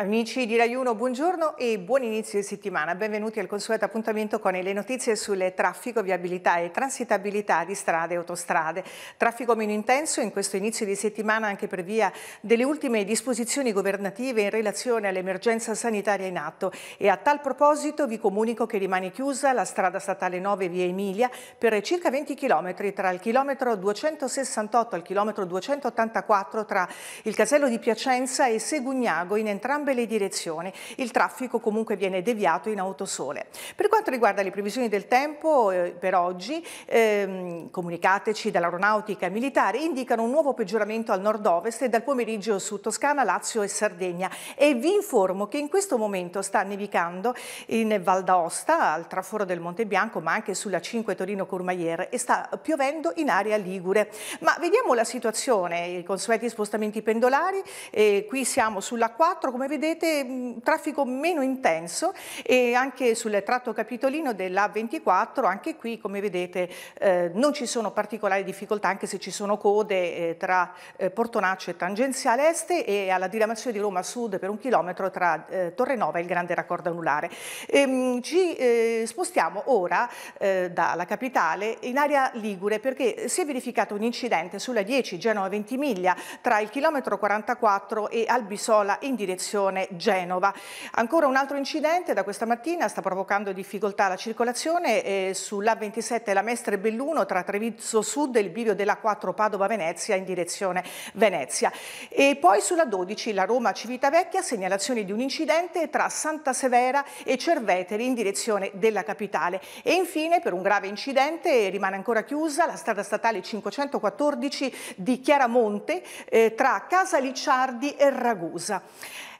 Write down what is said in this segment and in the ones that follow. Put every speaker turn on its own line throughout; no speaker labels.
Amici di Rai 1, buongiorno e buon inizio di settimana. Benvenuti al consueto appuntamento con le notizie sulle traffico, viabilità e transitabilità di strade e autostrade. Traffico meno intenso in questo inizio di settimana anche per via delle ultime disposizioni governative in relazione all'emergenza sanitaria in atto e a tal proposito vi comunico che rimane chiusa la strada statale 9 via Emilia per circa 20 km tra il chilometro 268 e il chilometro 284 tra il casello di Piacenza e Segugnago in entrambe entrambe le direzioni. Il traffico comunque viene deviato in autosole. Per quanto riguarda le previsioni del tempo eh, per oggi, ehm, comunicateci dall'aeronautica militare, indicano un nuovo peggioramento al nord-ovest e dal pomeriggio su Toscana, Lazio e Sardegna. E vi informo che in questo momento sta nevicando in Val d'Aosta, al traforo del Monte Bianco, ma anche sulla 5 torino curmaier e sta piovendo in area ligure. Ma vediamo la situazione, i consueti spostamenti pendolari, eh, qui siamo sulla 4, come vedete vedete mm, traffico meno intenso e anche sul tratto capitolino dell'A24, anche qui come vedete eh, non ci sono particolari difficoltà anche se ci sono code eh, tra eh, Portonaccio e Tangenziale Est e alla diramazione di Roma Sud per un chilometro tra eh, Torrenova e il Grande Raccordo Anulare. Ehm, ci eh, spostiamo ora eh, dalla capitale in area Ligure perché si è verificato un incidente sulla 10 Genova-20 Miglia tra il chilometro 44 e Albisola in direzione direzione Genova. Ancora un altro incidente da questa mattina sta provocando difficoltà alla circolazione eh, sull'A27 la Mestre Belluno tra Trevizzo Sud e il bivio della 4 Padova Venezia in direzione Venezia. E poi sulla 12 la Roma Civitavecchia segnalazioni di un incidente tra Santa Severa e Cerveteri in direzione della capitale. E infine per un grave incidente rimane ancora chiusa la strada statale 514 di Chiaramonte eh, tra Casa Licciardi e Ragusa.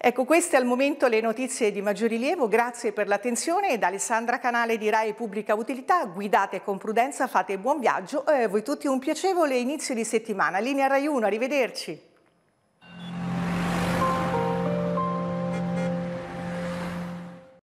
Ecco, queste al momento le notizie di maggior rilievo. Grazie per l'attenzione da Alessandra Canale di RAI Pubblica Utilità. Guidate con prudenza, fate buon viaggio. Eh, voi tutti un piacevole inizio di settimana. Linea RAI 1, arrivederci.